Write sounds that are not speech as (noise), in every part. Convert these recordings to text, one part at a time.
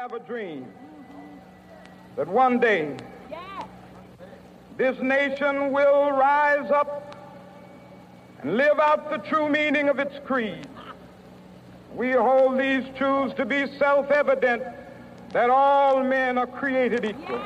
have a dream that one day this nation will rise up and live out the true meaning of its creed. We hold these truths to be self evident that all men are created equal.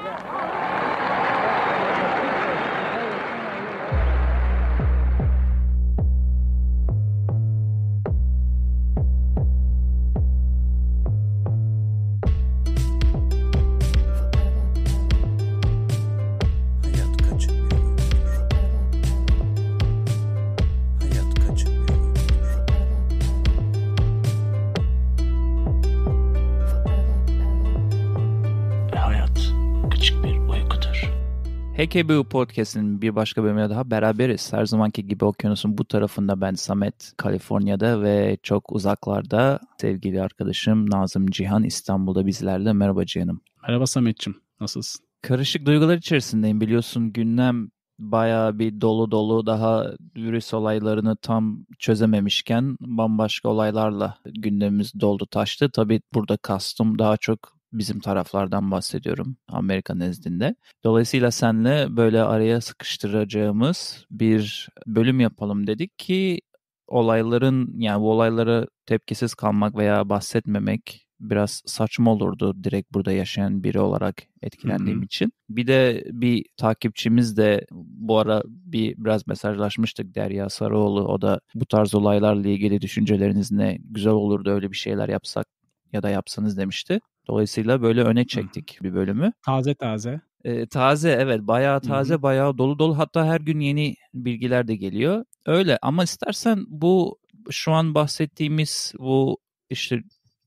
EKBU Podcast'in bir başka bölümüne daha beraberiz. Her zamanki gibi okyanusun bu tarafında ben Samet, Kaliforniya'da ve çok uzaklarda sevgili arkadaşım Nazım Cihan İstanbul'da bizlerle. Merhaba Cihan'ım. Merhaba Samet'ciğim. Nasılsın? Karışık duygular içerisindeyim. Biliyorsun gündem bayağı bir dolu dolu daha virüs olaylarını tam çözememişken bambaşka olaylarla gündemimiz doldu taştı. Tabii burada kastım daha çok bizim taraflardan bahsediyorum Amerika nezdinde. Dolayısıyla senle böyle araya sıkıştıracağımız bir bölüm yapalım dedik ki olayların yani bu olaylara tepkisiz kalmak veya bahsetmemek biraz saçma olurdu direkt burada yaşayan biri olarak etkilendiğim Hı-hı. için. Bir de bir takipçimiz de bu ara bir biraz mesajlaşmıştık Derya Sarıoğlu. O da bu tarz olaylarla ilgili düşünceleriniz ne? Güzel olurdu öyle bir şeyler yapsak ya da yapsanız demişti. Dolayısıyla böyle öne çektik bir bölümü. Taze taze. E, taze evet bayağı taze hı bayağı dolu dolu hatta her gün yeni bilgiler de geliyor. Öyle ama istersen bu şu an bahsettiğimiz bu işte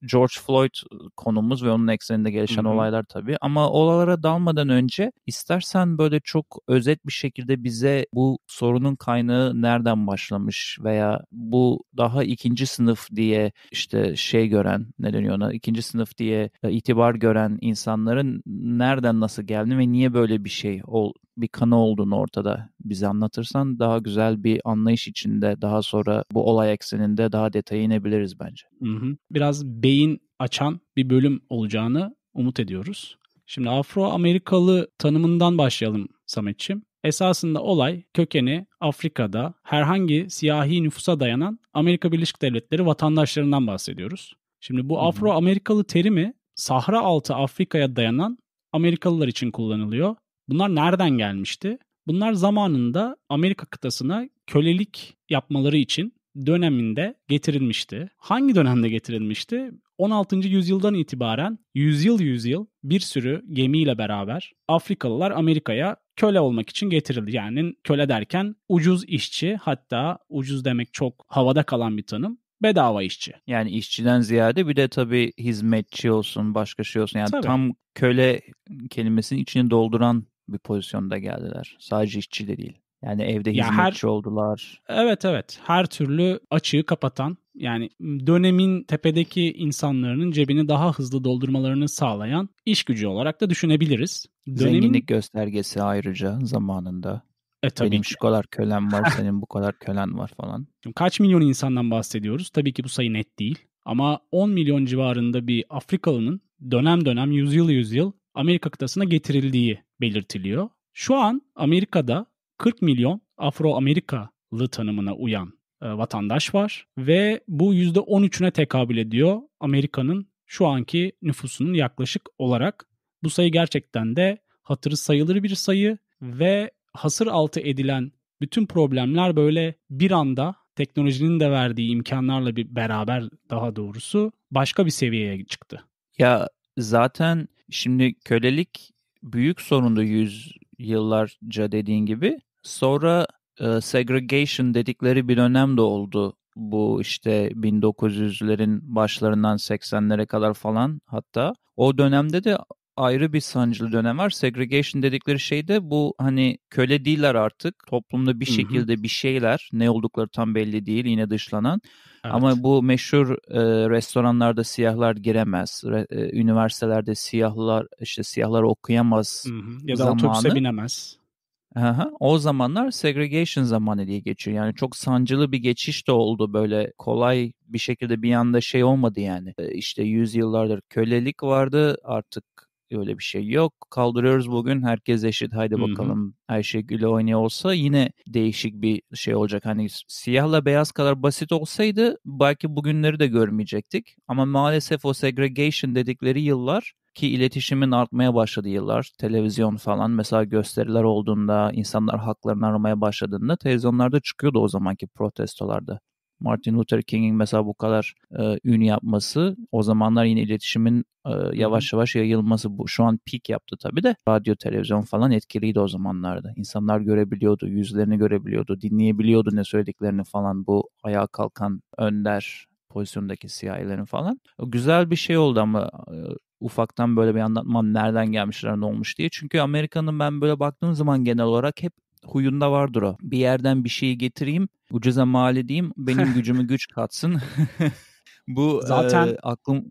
George Floyd konumuz ve onun ekseninde gelişen Hı-hı. olaylar tabii. Ama olaylara dalmadan önce istersen böyle çok özet bir şekilde bize bu sorunun kaynağı nereden başlamış veya bu daha ikinci sınıf diye işte şey gören ne deniyor ona ikinci sınıf diye itibar gören insanların nereden nasıl geldi ve niye böyle bir şey ol, bir kanı olduğunu ortada bize anlatırsan daha güzel bir anlayış içinde daha sonra bu olay ekseninde daha detaya inebiliriz bence. Hı hı. Biraz beyin açan bir bölüm olacağını umut ediyoruz. Şimdi Afro-Amerikalı tanımından başlayalım Sametçim. Esasında olay kökeni Afrika'da herhangi siyahi nüfusa dayanan Amerika Birleşik Devletleri vatandaşlarından bahsediyoruz. Şimdi bu Afro-Amerikalı terimi Sahra altı Afrika'ya dayanan Amerikalılar için kullanılıyor Bunlar nereden gelmişti? Bunlar zamanında Amerika kıtasına kölelik yapmaları için döneminde getirilmişti. Hangi dönemde getirilmişti? 16. yüzyıldan itibaren yüzyıl yüzyıl bir sürü gemiyle beraber Afrikalılar Amerika'ya köle olmak için getirildi. Yani köle derken ucuz işçi hatta ucuz demek çok havada kalan bir tanım bedava işçi. Yani işçiden ziyade bir de tabii hizmetçi olsun, başka şey olsun. Yani tabii. tam köle kelimesinin içini dolduran bir pozisyonda geldiler. Sadece işçi de değil. Yani evde ya hizmetçi her, oldular. Evet evet. Her türlü açığı kapatan yani dönemin tepedeki insanların cebini daha hızlı doldurmalarını sağlayan iş gücü olarak da düşünebiliriz. Dönemin... Zenginlik göstergesi ayrıca zamanında. E, tabii Benim ki. şu kadar kölen var, (laughs) senin bu kadar kölen var falan. kaç milyon insandan bahsediyoruz? Tabii ki bu sayı net değil. Ama 10 milyon civarında bir Afrikalının dönem dönem yüzyıl yüzyıl Amerika kıtasına getirildiği belirtiliyor. Şu an Amerika'da 40 milyon Afro-Amerikalı tanımına uyan e, vatandaş var ve bu %13'üne tekabül ediyor Amerika'nın şu anki nüfusunun yaklaşık olarak. Bu sayı gerçekten de hatırı sayılır bir sayı ve hasır altı edilen bütün problemler böyle bir anda teknolojinin de verdiği imkanlarla bir beraber daha doğrusu başka bir seviyeye çıktı. Ya zaten şimdi kölelik büyük sorundu yüz yıllarca dediğin gibi. Sonra e, segregation dedikleri bir dönem de oldu. Bu işte 1900'lerin başlarından 80'lere kadar falan hatta. O dönemde de ayrı bir sancılı dönem var. Segregation dedikleri şey de bu hani köle değiller artık. Toplumda bir Hı-hı. şekilde bir şeyler ne oldukları tam belli değil yine dışlanan. Evet. Ama bu meşhur e, restoranlarda siyahlar giremez. Re, e, üniversitelerde siyahlar işte siyahlar okuyamaz. Hı-hı. Ya da zamanı. otobüse binemez. Aha, o zamanlar segregation zamanı diye geçiyor. Yani çok sancılı bir geçiş de oldu böyle kolay bir şekilde bir anda şey olmadı yani. E, işte yüzyıllardır kölelik vardı artık öyle bir şey yok. Kaldırıyoruz bugün herkes eşit haydi bakalım Hı-hı. Ayşe Gül'e oynuyor olsa yine değişik bir şey olacak. Hani siyahla beyaz kadar basit olsaydı belki bugünleri de görmeyecektik. Ama maalesef o segregation dedikleri yıllar ki iletişimin artmaya başladığı yıllar, televizyon falan mesela gösteriler olduğunda, insanlar haklarını aramaya başladığında televizyonlarda çıkıyordu o zamanki protestolarda. Martin Luther King'in mesela bu kadar e, ün yapması o zamanlar yine iletişimin e, yavaş yavaş yayılması bu. Şu an peak yaptı tabii de radyo, televizyon falan etkiliydi o zamanlarda. İnsanlar görebiliyordu, yüzlerini görebiliyordu, dinleyebiliyordu ne söylediklerini falan bu ayağa kalkan önder pozisyondaki siyahilerin falan. Güzel bir şey oldu ama e, ufaktan böyle bir anlatmam nereden gelmişler ne olmuş diye. Çünkü Amerika'nın ben böyle baktığım zaman genel olarak hep huyunda vardır o. Bir yerden bir şeyi getireyim, ucuza mal edeyim, benim (laughs) gücümü güç katsın. (laughs) Bu zaten e, aklım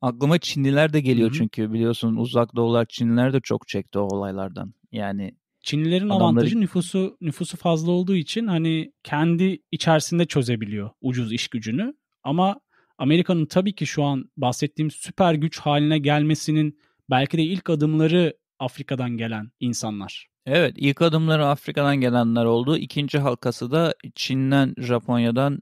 aklıma Çinliler de geliyor Hı-hı. çünkü biliyorsun uzak doğular Çinliler de çok çekti o olaylardan. Yani Çinlilerin adamları... avantajı nüfusu nüfusu fazla olduğu için hani kendi içerisinde çözebiliyor ucuz iş gücünü. Ama Amerika'nın tabii ki şu an bahsettiğim süper güç haline gelmesinin belki de ilk adımları Afrika'dan gelen insanlar. Evet, ilk adımları Afrika'dan gelenler oldu. İkinci halkası da Çin'den, Japonya'dan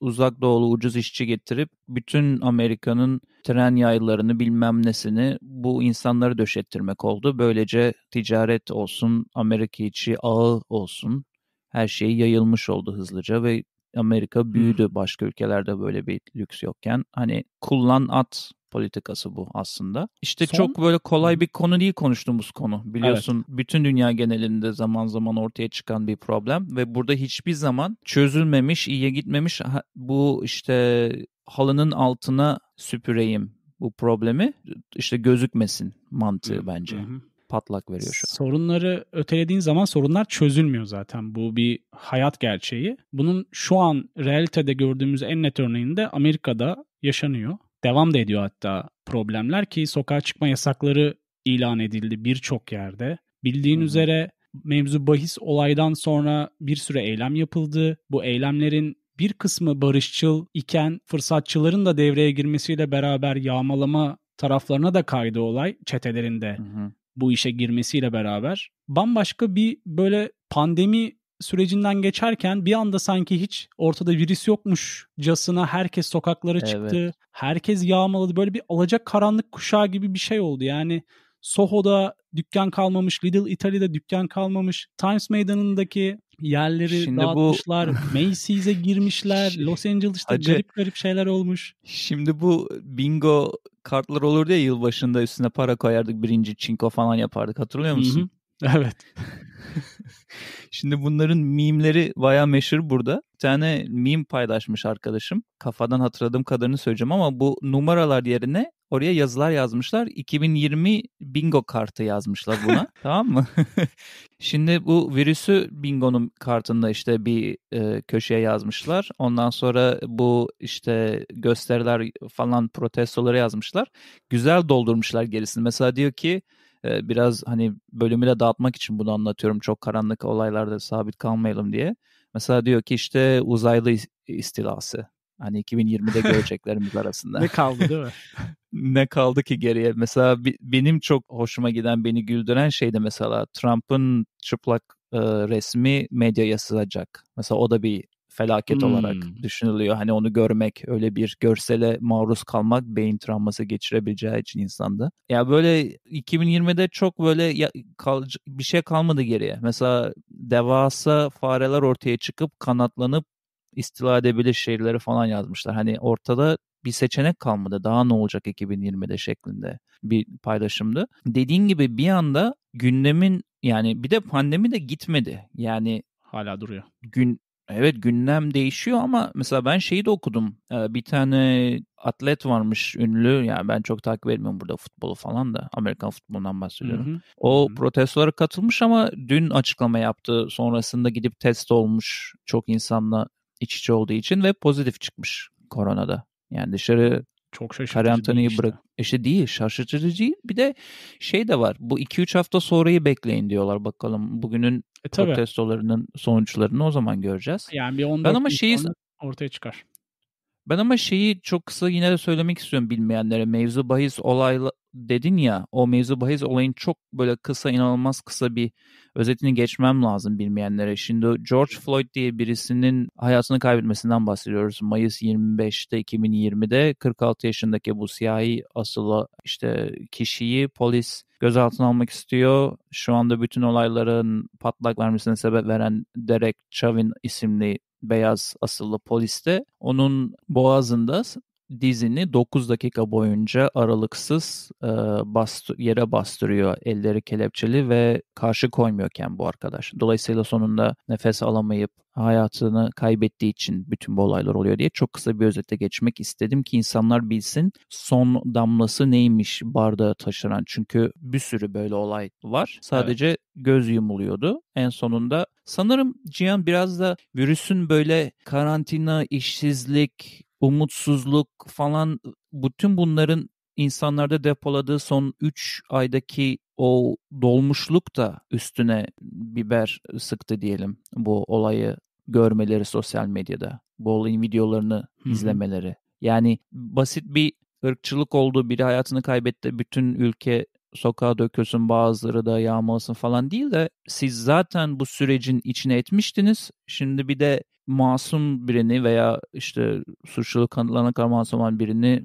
uzak doğulu ucuz işçi getirip bütün Amerika'nın tren yaylarını bilmem nesini bu insanları döşettirmek oldu. Böylece ticaret olsun, Amerika içi ağı olsun her şey yayılmış oldu hızlıca ve Amerika büyüdü. Başka ülkelerde böyle bir lüks yokken. Hani kullan at politikası bu aslında. İşte Son... çok böyle kolay bir konu değil konuştuğumuz konu. Biliyorsun evet. bütün dünya genelinde zaman zaman ortaya çıkan bir problem ve burada hiçbir zaman çözülmemiş, iyiye gitmemiş bu işte halının altına süpüreyim bu problemi işte gözükmesin mantığı bence. Hı-hı patlak veriyor şu an. Sorunları ötelediğin zaman sorunlar çözülmüyor zaten. Bu bir hayat gerçeği. Bunun şu an realitede gördüğümüz en net örneğinde Amerika'da yaşanıyor devam da ediyor hatta problemler ki sokağa çıkma yasakları ilan edildi birçok yerde. Bildiğin hı üzere mevzu bahis olaydan sonra bir süre eylem yapıldı. Bu eylemlerin bir kısmı barışçıl iken fırsatçıların da devreye girmesiyle beraber yağmalama taraflarına da kaydı olay çetelerinde. Hı Bu işe girmesiyle beraber bambaşka bir böyle pandemi sürecinden geçerken bir anda sanki hiç ortada virüs yokmuşcasına herkes sokaklara çıktı. Evet. Herkes yağmaladı. Böyle bir alacak karanlık kuşağı gibi bir şey oldu. Yani Soho'da dükkan kalmamış, Little Italy'de dükkan kalmamış, Times Meydanı'ndaki yerleri Şimdi dağıtmışlar, bu... (laughs) Macy's'e girmişler, Los Angeles'ta Hacı, garip garip şeyler olmuş. Şimdi bu bingo kartlar olur diye yılbaşında üstüne para koyardık, birinci çinko falan yapardık hatırlıyor musun? Hı-hı. (laughs) Evet. Şimdi bunların mimleri baya meşhur burada. Bir tane mim paylaşmış arkadaşım. Kafadan hatırladığım kadarını söyleyeceğim ama bu numaralar yerine oraya yazılar yazmışlar. 2020 bingo kartı yazmışlar buna. (laughs) tamam mı? (laughs) Şimdi bu virüsü bingonun kartında işte bir e, köşeye yazmışlar. Ondan sonra bu işte gösteriler falan protestoları yazmışlar. Güzel doldurmuşlar gerisini. Mesela diyor ki biraz hani bölümü de dağıtmak için bunu anlatıyorum. Çok karanlık olaylarda sabit kalmayalım diye. Mesela diyor ki işte uzaylı istilası. Hani 2020'de (laughs) göreceklerimiz arasında. ne kaldı değil mi? (laughs) ne kaldı ki geriye? Mesela benim çok hoşuma giden, beni güldüren şey de mesela Trump'ın çıplak e, resmi medya yasılacak. Mesela o da bir felaket hmm. olarak düşünülüyor. Hani onu görmek, öyle bir görsele maruz kalmak beyin travması geçirebileceği için insanda. Ya böyle 2020'de çok böyle ya, kal, bir şey kalmadı geriye. Mesela devasa fareler ortaya çıkıp kanatlanıp istila edebilir şehirleri falan yazmışlar. Hani ortada bir seçenek kalmadı. Daha ne olacak 2020'de şeklinde bir paylaşımdı. Dediğin gibi bir anda gündemin yani bir de pandemi de gitmedi. Yani hala duruyor. Gün Evet gündem değişiyor ama mesela ben şeyi de okudum. Bir tane atlet varmış ünlü. Yani ben çok takip etmiyorum burada futbolu falan da. Amerikan futbolundan bahsediyorum. Hı hı. O hı hı. protestolara katılmış ama dün açıklama yaptı. Sonrasında gidip test olmuş çok insanla iç içe olduğu için ve pozitif çıkmış koronada. Yani dışarı çok şaşırtıcı Carl Anthony'yi işte. bırak. İşte değil şaşırtıcı değil. Bir de şey de var. Bu 2-3 hafta sonrayı bekleyin diyorlar bakalım. Bugünün e, protestolarının sonuçlarını o zaman göreceğiz. Yani bir 14 ben ama şeyi ortaya çıkar. Ben ama şeyi çok kısa yine de söylemek istiyorum bilmeyenlere. Mevzu bahis olayla, dedin ya o mevzu bahis olayın çok böyle kısa inanılmaz kısa bir özetini geçmem lazım bilmeyenlere. Şimdi George Floyd diye birisinin hayatını kaybetmesinden bahsediyoruz. Mayıs 25'te 2020'de 46 yaşındaki bu siyahi asıllı işte kişiyi polis gözaltına almak istiyor. Şu anda bütün olayların patlak vermesine sebep veren Derek Chauvin isimli beyaz asıllı poliste onun boğazında dizini 9 dakika boyunca aralıksız e, bastı, yere bastırıyor elleri kelepçeli ve karşı koymuyorken bu arkadaş. Dolayısıyla sonunda nefes alamayıp hayatını kaybettiği için bütün bu olaylar oluyor diye çok kısa bir özetle geçmek istedim ki insanlar bilsin son damlası neymiş bardağı taşıran. Çünkü bir sürü böyle olay var. Sadece evet. göz yumuluyordu. En sonunda sanırım Cihan biraz da virüsün böyle karantina, işsizlik, umutsuzluk falan bütün bunların insanlarda depoladığı son 3 aydaki o dolmuşluk da üstüne biber sıktı diyelim bu olayı görmeleri sosyal medyada. Bu olayın videolarını Hı-hı. izlemeleri. Yani basit bir ırkçılık oldu, biri hayatını kaybetti, bütün ülke sokağa dökülsün bazıları da yağmalasın falan değil de siz zaten bu sürecin içine etmiştiniz. Şimdi bir de masum birini veya işte suçlu kanıtlarına kadar masum olan birini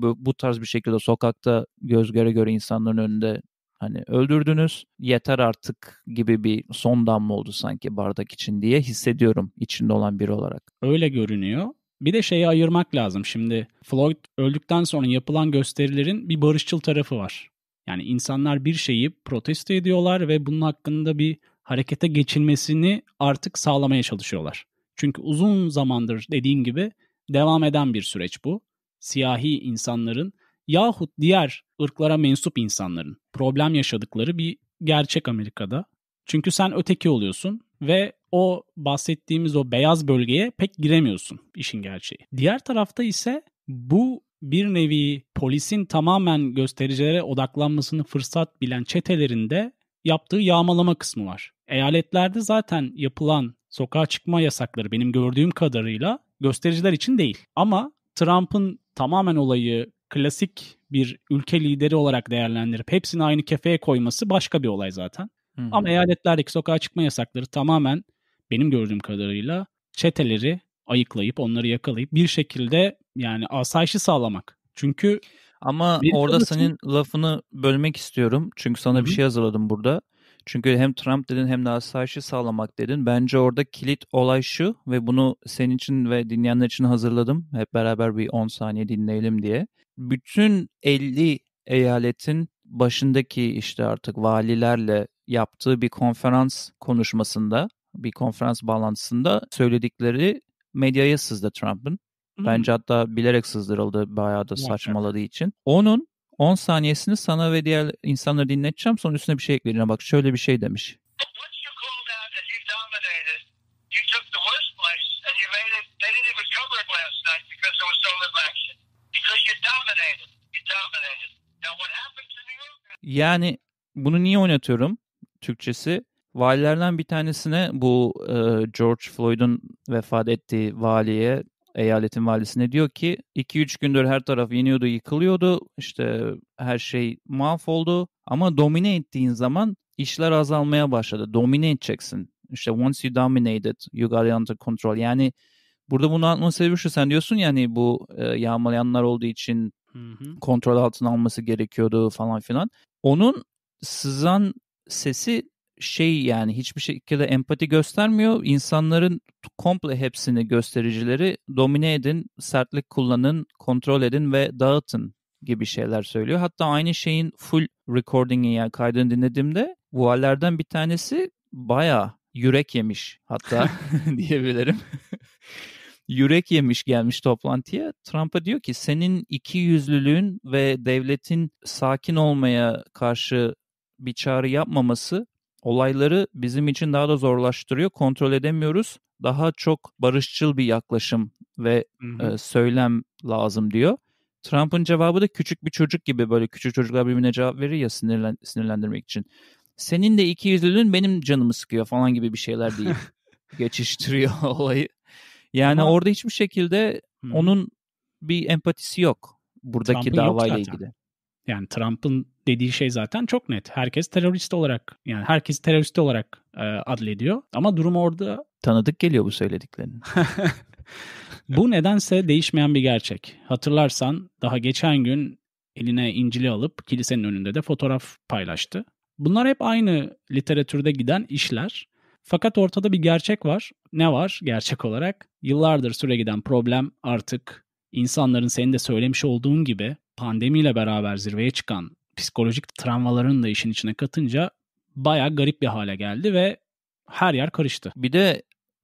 bu, bu tarz bir şekilde sokakta göz göre göre insanların önünde hani öldürdünüz yeter artık gibi bir son damla oldu sanki bardak için diye hissediyorum içinde olan biri olarak. Öyle görünüyor. Bir de şeyi ayırmak lazım. Şimdi Floyd öldükten sonra yapılan gösterilerin bir barışçıl tarafı var. Yani insanlar bir şeyi protesto ediyorlar ve bunun hakkında bir harekete geçilmesini artık sağlamaya çalışıyorlar. Çünkü uzun zamandır dediğim gibi devam eden bir süreç bu. Siyahi insanların yahut diğer ırklara mensup insanların problem yaşadıkları bir gerçek Amerika'da. Çünkü sen öteki oluyorsun ve o bahsettiğimiz o beyaz bölgeye pek giremiyorsun işin gerçeği. Diğer tarafta ise bu bir nevi polisin tamamen göstericilere odaklanmasını fırsat bilen çetelerinde yaptığı yağmalama kısmı var. Eyaletlerde zaten yapılan sokağa çıkma yasakları benim gördüğüm kadarıyla göstericiler için değil. Ama Trump'ın tamamen olayı klasik bir ülke lideri olarak değerlendirip hepsini aynı kefeye koyması başka bir olay zaten. Hı-hı. Ama eyaletlerdeki sokağa çıkma yasakları tamamen benim gördüğüm kadarıyla çeteleri ayıklayıp onları yakalayıp bir şekilde yani asayişi sağlamak. Çünkü ama orada için... senin lafını bölmek istiyorum. Çünkü sana Hı-hı. bir şey hazırladım burada. Çünkü hem Trump dedin hem de asayişi sağlamak dedin. Bence orada kilit olay şu ve bunu senin için ve dinleyenler için hazırladım. Hep beraber bir 10 saniye dinleyelim diye. Bütün 50 eyaletin başındaki işte artık valilerle yaptığı bir konferans konuşmasında, bir konferans bağlantısında söyledikleri medyaya sızdı Trump'ın. Hmm. Bence hatta bilerek sızdırıldı bayağı da saçmaladığı için. Onun 10 saniyesini sana ve diğer insanları dinleteceğim. Sonra üstüne bir şey ekleyeceğim. Bak şöyle bir şey demiş. Yani bunu niye oynatıyorum Türkçesi? Valilerden bir tanesine bu e, George Floyd'un vefat ettiği valiye eyaletin valisine diyor ki 2-3 gündür her taraf yeniyordu, yıkılıyordu. İşte her şey mahvoldu. Ama domine ettiğin zaman işler azalmaya başladı. Domine edeceksin. İşte once you dominate you got it under control. Yani burada bunu anlatma sebebi şu. Sen diyorsun yani bu e, yağmalayanlar olduğu için kontrol altına alması gerekiyordu falan filan. Onun sızan sesi şey yani hiçbir şekilde empati göstermiyor. İnsanların komple hepsini göstericileri domine edin, sertlik kullanın, kontrol edin ve dağıtın gibi şeyler söylüyor. Hatta aynı şeyin full recording'i yani kaydını dinlediğimde vuallerden bir tanesi baya yürek yemiş hatta (laughs) (laughs) diyebilirim. yürek yemiş gelmiş toplantıya. Trump'a diyor ki senin iki yüzlülüğün ve devletin sakin olmaya karşı bir çağrı yapmaması olayları bizim için daha da zorlaştırıyor. Kontrol edemiyoruz. Daha çok barışçıl bir yaklaşım ve E, söylem lazım diyor. Trump'ın cevabı da küçük bir çocuk gibi böyle küçük çocuklar birbirine cevap veriyor, ya sinirlen, sinirlendirmek için. Senin de iki yüzlülüğün benim canımı sıkıyor falan gibi bir şeyler değil. (laughs) geçiştiriyor (laughs) olayı. Yani Ama... orada hiçbir şekilde onun bir empatisi yok buradaki Trump'ın davayla ilgili. Yani Trump'ın dediği şey zaten çok net. Herkes terörist olarak yani herkes terörist olarak e, adlediyor. Ama durum orada tanıdık geliyor bu söylediklerinin. (laughs) bu nedense değişmeyen bir gerçek. Hatırlarsan daha geçen gün eline İncil'i alıp kilisenin önünde de fotoğraf paylaştı. Bunlar hep aynı literatürde giden işler. Fakat ortada bir gerçek var. Ne var gerçek olarak? Yıllardır süre giden problem artık insanların senin de söylemiş olduğun gibi pandemiyle beraber zirveye çıkan psikolojik travmaların da işin içine katınca bayağı garip bir hale geldi ve her yer karıştı. Bir de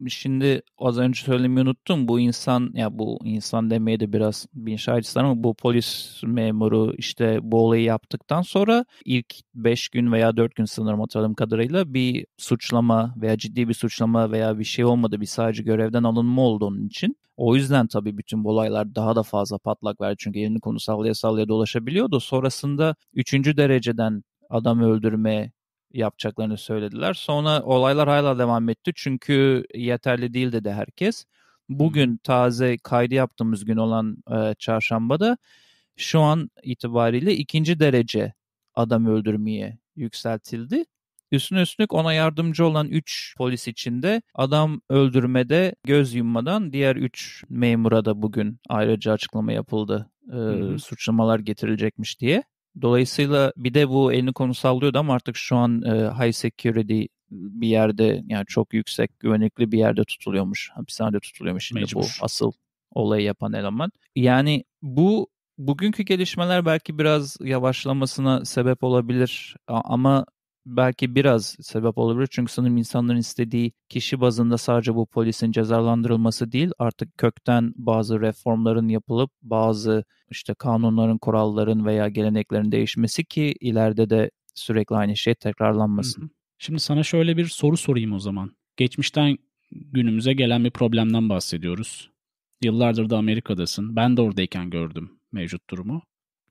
şimdi az önce söylemeyi unuttum. Bu insan ya bu insan demeyi de biraz bin şahitsin ama bu polis memuru işte bu olayı yaptıktan sonra ilk 5 gün veya 4 gün sanırım hatırladığım kadarıyla bir suçlama veya ciddi bir suçlama veya bir şey olmadı. Bir sadece görevden alınma olduğun için. O yüzden tabii bütün bu olaylar daha da fazla patlak verdi. Çünkü elini konu sallaya sallaya dolaşabiliyordu. Sonrasında üçüncü dereceden adam öldürme yapacaklarını söylediler. Sonra olaylar hala devam etti çünkü yeterli değil dedi herkes. Bugün taze kaydı yaptığımız gün olan e, çarşambada şu an itibariyle ikinci derece adam öldürmeye yükseltildi. Üstüne üstlük ona yardımcı olan 3 polis içinde adam öldürmede göz yummadan diğer 3 memura da bugün ayrıca açıklama yapıldı. E, suçlamalar getirilecekmiş diye. Dolayısıyla bir de bu elini konu sallıyordu ama artık şu an e, high security bir yerde yani çok yüksek güvenlikli bir yerde tutuluyormuş. Hapishanede tutuluyormuş şimdi Mecbur. bu asıl olayı yapan eleman. Yani bu bugünkü gelişmeler belki biraz yavaşlamasına sebep olabilir ama belki biraz sebep olabilir. Çünkü sanırım insanların istediği kişi bazında sadece bu polisin cezalandırılması değil, artık kökten bazı reformların yapılıp bazı işte kanunların, kuralların veya geleneklerin değişmesi ki ileride de sürekli aynı şey tekrarlanmasın. Şimdi sana şöyle bir soru sorayım o zaman. Geçmişten günümüze gelen bir problemden bahsediyoruz. Yıllardır da Amerika'dasın. Ben de oradayken gördüm mevcut durumu.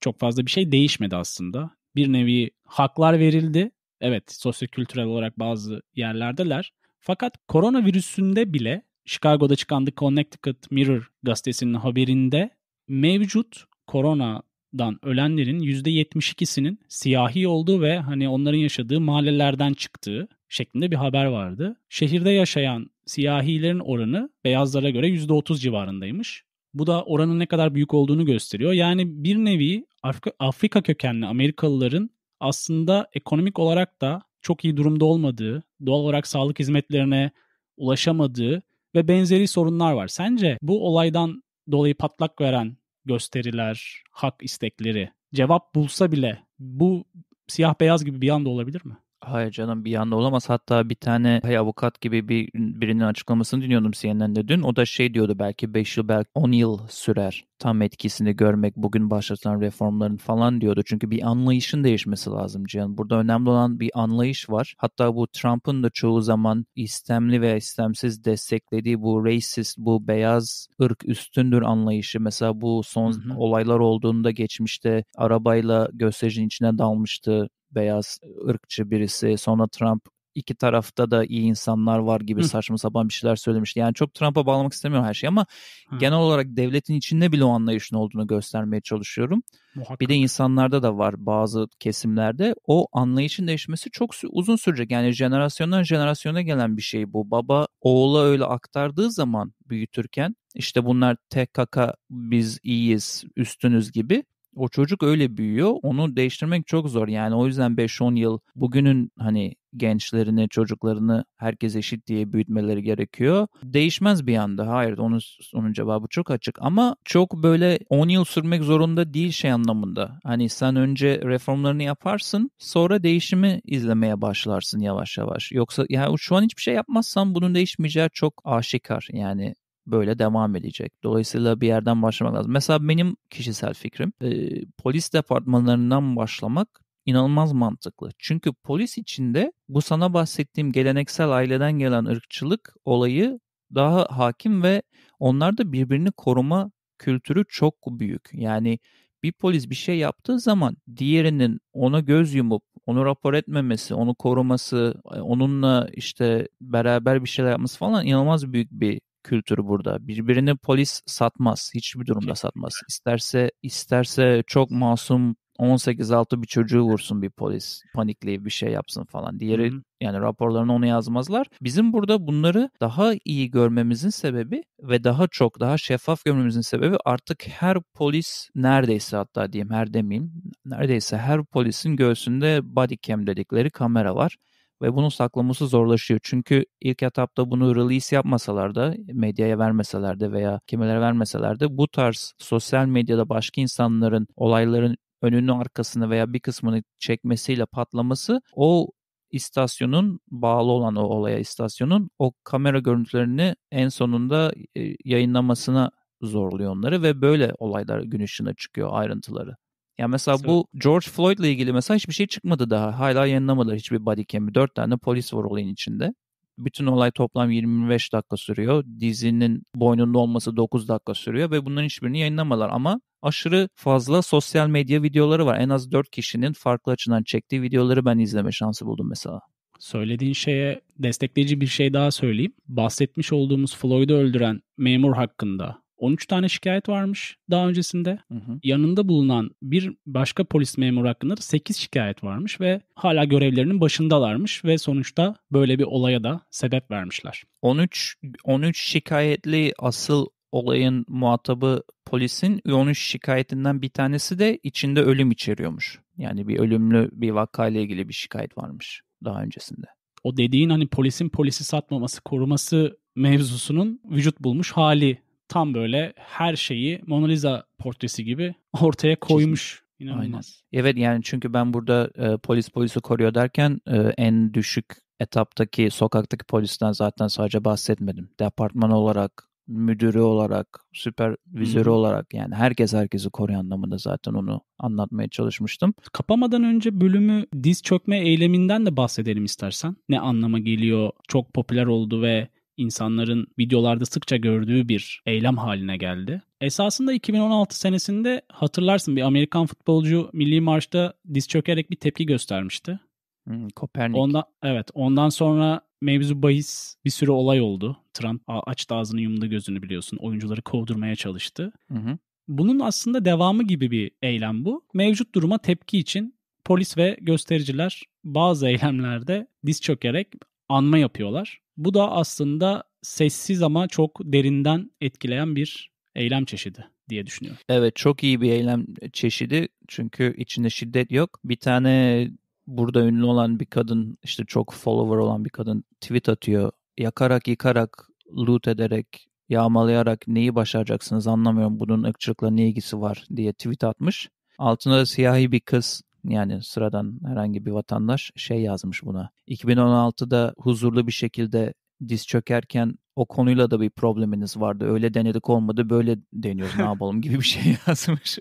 Çok fazla bir şey değişmedi aslında. Bir nevi haklar verildi evet sosyokültürel olarak bazı yerlerdeler. Fakat koronavirüsünde bile Chicago'da çıkan The Connecticut Mirror gazetesinin haberinde mevcut koronadan ölenlerin %72'sinin siyahi olduğu ve hani onların yaşadığı mahallelerden çıktığı şeklinde bir haber vardı. Şehirde yaşayan siyahilerin oranı beyazlara göre %30 civarındaymış. Bu da oranın ne kadar büyük olduğunu gösteriyor. Yani bir nevi Afrika, Afrika kökenli Amerikalıların aslında ekonomik olarak da çok iyi durumda olmadığı, doğal olarak sağlık hizmetlerine ulaşamadığı ve benzeri sorunlar var. Sence bu olaydan dolayı patlak veren gösteriler, hak istekleri cevap bulsa bile bu siyah beyaz gibi bir anda olabilir mi? Hayır canım bir yanda olamaz. Hatta bir tane hey avukat gibi bir birinin açıklamasını dinliyordum CNN'de dün. O da şey diyordu belki 5 yıl belki 10 yıl sürer tam etkisini görmek bugün başlatılan reformların falan diyordu. Çünkü bir anlayışın değişmesi lazım Cihan. Burada önemli olan bir anlayış var. Hatta bu Trump'ın da çoğu zaman istemli veya istemsiz desteklediği bu racist, bu beyaz ırk üstündür anlayışı. Mesela bu son hı hı. olaylar olduğunda geçmişte arabayla göstericinin içine dalmıştı beyaz e, ırkçı birisi. Sonra Trump iki tarafta da iyi insanlar var gibi Hı. saçma sapan bir şeyler söylemişti. Yani çok Trump'a bağlamak istemiyorum her şeyi ama Hı. genel olarak devletin içinde bile o anlayışın olduğunu göstermeye çalışıyorum. Muhakkak. Bir de insanlarda da var bazı kesimlerde. O anlayışın değişmesi çok uzun sürecek. Yani jenerasyondan jenerasyona gelen bir şey bu. Baba oğula öyle aktardığı zaman büyütürken işte bunlar TKK biz iyiyiz üstünüz gibi o çocuk öyle büyüyor. Onu değiştirmek çok zor. Yani o yüzden 5-10 yıl bugünün hani gençlerini, çocuklarını herkes eşit diye büyütmeleri gerekiyor. Değişmez bir anda. Hayır, onun, onun cevabı çok açık. Ama çok böyle 10 yıl sürmek zorunda değil şey anlamında. Hani sen önce reformlarını yaparsın, sonra değişimi izlemeye başlarsın yavaş yavaş. Yoksa yani şu an hiçbir şey yapmazsan bunun değişmeyeceği çok aşikar. Yani böyle devam edecek. Dolayısıyla bir yerden başlamak lazım. Mesela benim kişisel fikrim e, polis departmanlarından başlamak inanılmaz mantıklı. Çünkü polis içinde bu sana bahsettiğim geleneksel aileden gelen ırkçılık olayı daha hakim ve onlar da birbirini koruma kültürü çok büyük. Yani bir polis bir şey yaptığı zaman diğerinin ona göz yumup onu rapor etmemesi, onu koruması, e, onunla işte beraber bir şeyler yapması falan inanılmaz büyük bir kültürü burada. Birbirini polis satmaz. Hiçbir durumda satmaz. İsterse isterse çok masum 18 6 bir çocuğu vursun bir polis panikleyip bir şey yapsın falan. Diğeri Hı-hı. yani raporlarını onu yazmazlar. Bizim burada bunları daha iyi görmemizin sebebi ve daha çok daha şeffaf görmemizin sebebi artık her polis neredeyse hatta diyeyim her demeyeyim neredeyse her polisin göğsünde body cam dedikleri kamera var ve bunun saklaması zorlaşıyor. Çünkü ilk etapta bunu release yapmasalar da, medyaya vermeseler de veya kimlere vermeseler de bu tarz sosyal medyada başka insanların olayların önünü arkasını veya bir kısmını çekmesiyle patlaması o istasyonun bağlı olan o olaya istasyonun o kamera görüntülerini en sonunda e, yayınlamasına zorluyor onları ve böyle olaylar gün ışığına çıkıyor ayrıntıları yani mesela bu George Floyd ile ilgili mesela hiçbir şey çıkmadı daha. Hala yayınlamadılar hiçbir body cam'i. Dört tane polis var olayın içinde. Bütün olay toplam 25 dakika sürüyor. Dizinin boynunda olması 9 dakika sürüyor ve bunların hiçbirini yayınlamalar ama aşırı fazla sosyal medya videoları var. En az 4 kişinin farklı açıdan çektiği videoları ben izleme şansı buldum mesela. Söylediğin şeye destekleyici bir şey daha söyleyeyim. Bahsetmiş olduğumuz Floyd'u öldüren memur hakkında 13 tane şikayet varmış daha öncesinde. Hı hı. Yanında bulunan bir başka polis memuru hakkında da 8 şikayet varmış ve hala görevlerinin başındalarmış ve sonuçta böyle bir olaya da sebep vermişler. 13 13 şikayetli asıl olayın muhatabı polisin 13 şikayetinden bir tanesi de içinde ölüm içeriyormuş. Yani bir ölümlü bir vakayla ilgili bir şikayet varmış daha öncesinde. O dediğin hani polisin polisi satmaması, koruması mevzusunun vücut bulmuş hali tam böyle her şeyi Mona Lisa portresi gibi (laughs) ortaya koymuş. İnanılmaz. Aynen. Evet yani çünkü ben burada e, polis polisi koruyor derken e, en düşük etaptaki sokaktaki polisten zaten sadece bahsetmedim. Departman olarak, müdürü olarak, süpervizörü hmm. olarak yani herkes herkesi koruyor anlamında zaten onu anlatmaya çalışmıştım. Kapamadan önce bölümü diz çökme eyleminden de bahsedelim istersen. Ne anlama geliyor, çok popüler oldu ve insanların videolarda sıkça gördüğü bir eylem haline geldi. Esasında 2016 senesinde hatırlarsın bir Amerikan futbolcu milli marşta diz çökerek bir tepki göstermişti. Hmm, Kopernik. Ondan, evet ondan sonra mevzu bahis bir sürü olay oldu. Trump açtı ağzını yumdu gözünü biliyorsun. Oyuncuları kovdurmaya çalıştı. Hı hı. Bunun aslında devamı gibi bir eylem bu. Mevcut duruma tepki için polis ve göstericiler bazı eylemlerde diz çökerek anma yapıyorlar. Bu da aslında sessiz ama çok derinden etkileyen bir eylem çeşidi diye düşünüyorum. Evet çok iyi bir eylem çeşidi çünkü içinde şiddet yok. Bir tane burada ünlü olan bir kadın işte çok follower olan bir kadın tweet atıyor. Yakarak yıkarak loot ederek yağmalayarak neyi başaracaksınız anlamıyorum bunun ırkçılıkla ne ilgisi var diye tweet atmış. Altında da siyahi bir kız yani sıradan herhangi bir vatandaş şey yazmış buna. 2016'da huzurlu bir şekilde diz çökerken o konuyla da bir probleminiz vardı. Öyle denedik olmadı böyle deniyoruz ne (laughs) yapalım gibi bir şey (laughs) yazmış.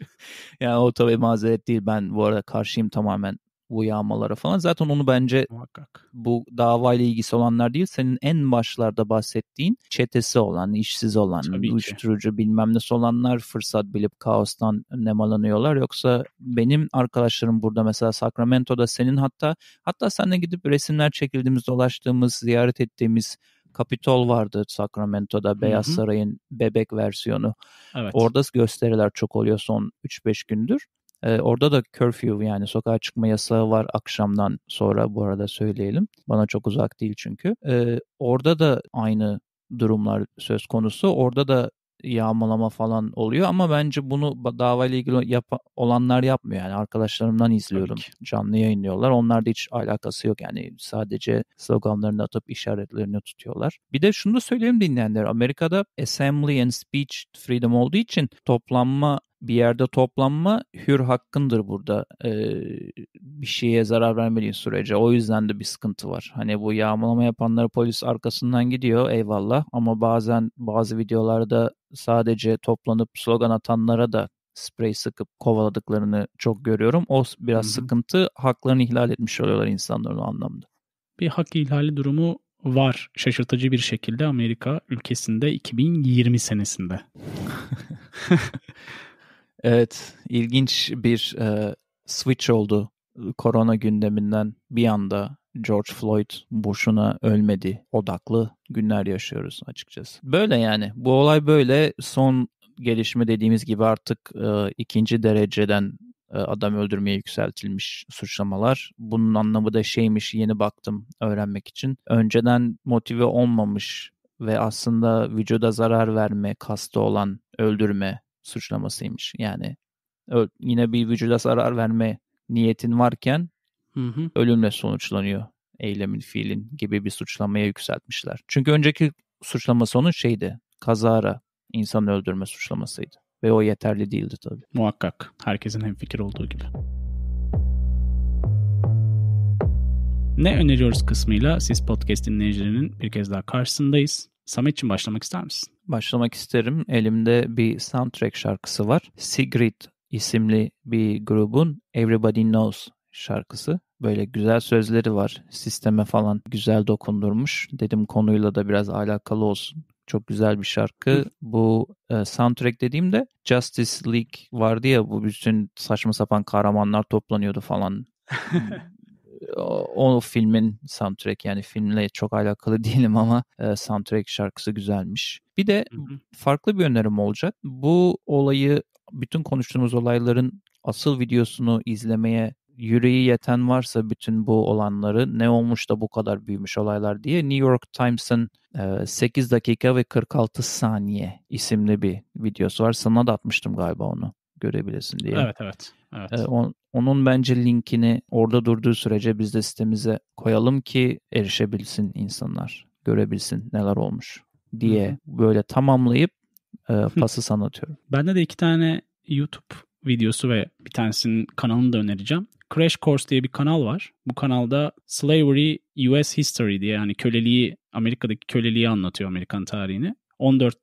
yani o tabii mazeret değil ben bu arada karşıyım tamamen bu yağmalara falan. Zaten onu bence Muhakkak. bu davayla ilgisi olanlar değil. Senin en başlarda bahsettiğin çetesi olan, işsiz olan, Tabii uyuşturucu ki. bilmem ne olanlar fırsat bilip kaostan nemalanıyorlar. Yoksa benim arkadaşlarım burada mesela Sacramento'da senin hatta hatta seninle gidip resimler çekildiğimiz, dolaştığımız, ziyaret ettiğimiz Kapitol vardı Sacramento'da Beyaz Hı-hı. Saray'ın bebek versiyonu. Evet. Orada gösteriler çok oluyor son 3-5 gündür orada da curfew yani sokağa çıkma yasağı var akşamdan sonra bu arada söyleyelim. Bana çok uzak değil çünkü. orada da aynı durumlar söz konusu. Orada da yağmalama falan oluyor ama bence bunu davayla ilgili yap olanlar yapmıyor yani arkadaşlarımdan izliyorum canlı yayınlıyorlar onlar da hiç alakası yok yani sadece sloganlarını atıp işaretlerini tutuyorlar bir de şunu da söyleyeyim dinleyenler Amerika'da assembly and speech freedom olduğu için toplanma bir yerde toplanma hür hakkındır burada. Ee, bir şeye zarar vermediğin sürece. O yüzden de bir sıkıntı var. Hani bu yağmalama yapanları polis arkasından gidiyor eyvallah ama bazen bazı videolarda sadece toplanıp slogan atanlara da sprey sıkıp kovaladıklarını çok görüyorum. O biraz Hı-hı. sıkıntı haklarını ihlal etmiş oluyorlar insanların o anlamda. Bir hak ihlali durumu var şaşırtıcı bir şekilde Amerika ülkesinde 2020 senesinde. (laughs) Evet, ilginç bir e, switch oldu korona gündeminden bir anda George Floyd boşuna ölmedi odaklı günler yaşıyoruz açıkçası. Böyle yani bu olay böyle son gelişme dediğimiz gibi artık e, ikinci dereceden e, adam öldürmeye yükseltilmiş suçlamalar. Bunun anlamı da şeymiş yeni baktım öğrenmek için. Önceden motive olmamış ve aslında vücuda zarar verme, kastı olan öldürme suçlamasıymış. Yani yine bir vücuda zarar verme niyetin varken hı hı. ölümle sonuçlanıyor eylemin fiilin gibi bir suçlamaya yükseltmişler. Çünkü önceki suçlaması onun şeydi. Kazara insan öldürme suçlamasıydı. Ve o yeterli değildi tabii. Muhakkak. Herkesin hem fikir olduğu gibi. Ne öneriyoruz kısmıyla siz podcast dinleyicilerinin bir kez daha karşısındayız. Samet için başlamak ister misin? başlamak isterim. Elimde bir soundtrack şarkısı var. Sigrid isimli bir grubun Everybody Knows şarkısı. Böyle güzel sözleri var. Sisteme falan güzel dokundurmuş. Dedim konuyla da biraz alakalı olsun. Çok güzel bir şarkı. Bu e, soundtrack dediğimde Justice League vardı ya bu bütün saçma sapan kahramanlar toplanıyordu falan. (laughs) o, o filmin soundtrack yani filmle çok alakalı (laughs) değilim ama e, soundtrack şarkısı güzelmiş. Bir de hı hı. farklı bir önerim olacak. Bu olayı bütün konuştuğumuz olayların asıl videosunu izlemeye yüreği yeten varsa bütün bu olanları ne olmuş da bu kadar büyümüş olaylar diye New York Times'ın 8 e, dakika ve 46 saniye isimli bir videosu var. Sana da atmıştım galiba onu görebilirsin diye. Evet evet. evet. E, onun bence linkini orada durduğu sürece biz de sitemize koyalım ki erişebilsin insanlar, görebilsin neler olmuş diye böyle tamamlayıp e, pası sana atıyorum. Bende de iki tane YouTube videosu ve bir tanesinin kanalını da önereceğim. Crash Course diye bir kanal var. Bu kanalda Slavery US History diye yani köleliği Amerika'daki köleliği anlatıyor Amerikan tarihini. 14,5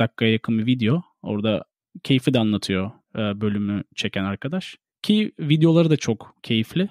dakikaya yakın bir video. Orada keyfi de anlatıyor e, bölümü çeken arkadaş. Ki videoları da çok keyifli.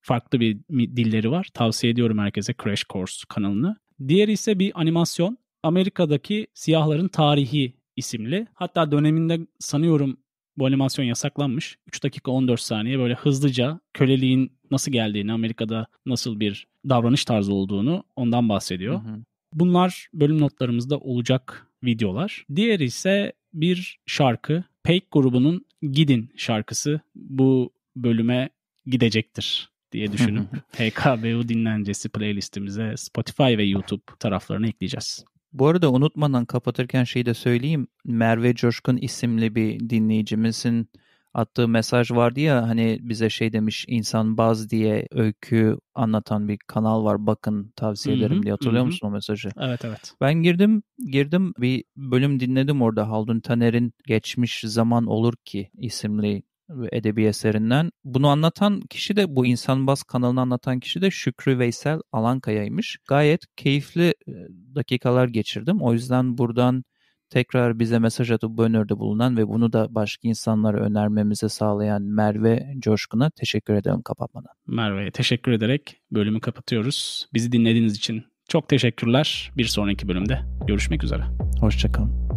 Farklı bir dilleri var. Tavsiye ediyorum herkese Crash Course kanalını. Diğeri ise bir animasyon. Amerika'daki Siyahların Tarihi isimli. Hatta döneminde sanıyorum bu animasyon yasaklanmış. 3 dakika 14 saniye böyle hızlıca köleliğin nasıl geldiğini, Amerika'da nasıl bir davranış tarzı olduğunu ondan bahsediyor. Hı hı. Bunlar bölüm notlarımızda olacak videolar. Diğeri ise bir şarkı. Pake grubunun Gidin şarkısı bu bölüme gidecektir diye düşünün. PKBU dinlencesi playlistimize Spotify ve YouTube taraflarını ekleyeceğiz. Bu arada unutmadan kapatırken şeyi de söyleyeyim. Merve Coşkun isimli bir dinleyicimizin attığı mesaj vardı ya hani bize şey demiş insan baz diye öykü anlatan bir kanal var bakın tavsiye ederim hı hı, diye hatırlıyor hı. musun o mesajı? Evet evet. Ben girdim girdim bir bölüm dinledim orada Haldun Taner'in Geçmiş Zaman Olur Ki isimli edebi eserinden. Bunu anlatan kişi de bu İnsan Bas kanalını anlatan kişi de Şükrü Veysel Alankaya'ymış. Gayet keyifli e, dakikalar geçirdim. O yüzden buradan tekrar bize mesaj atıp bu öneride bulunan ve bunu da başka insanlara önermemize sağlayan Merve Coşkun'a teşekkür ederim kapatmadan. Merve'ye teşekkür ederek bölümü kapatıyoruz. Bizi dinlediğiniz için çok teşekkürler. Bir sonraki bölümde görüşmek üzere. Hoşçakalın.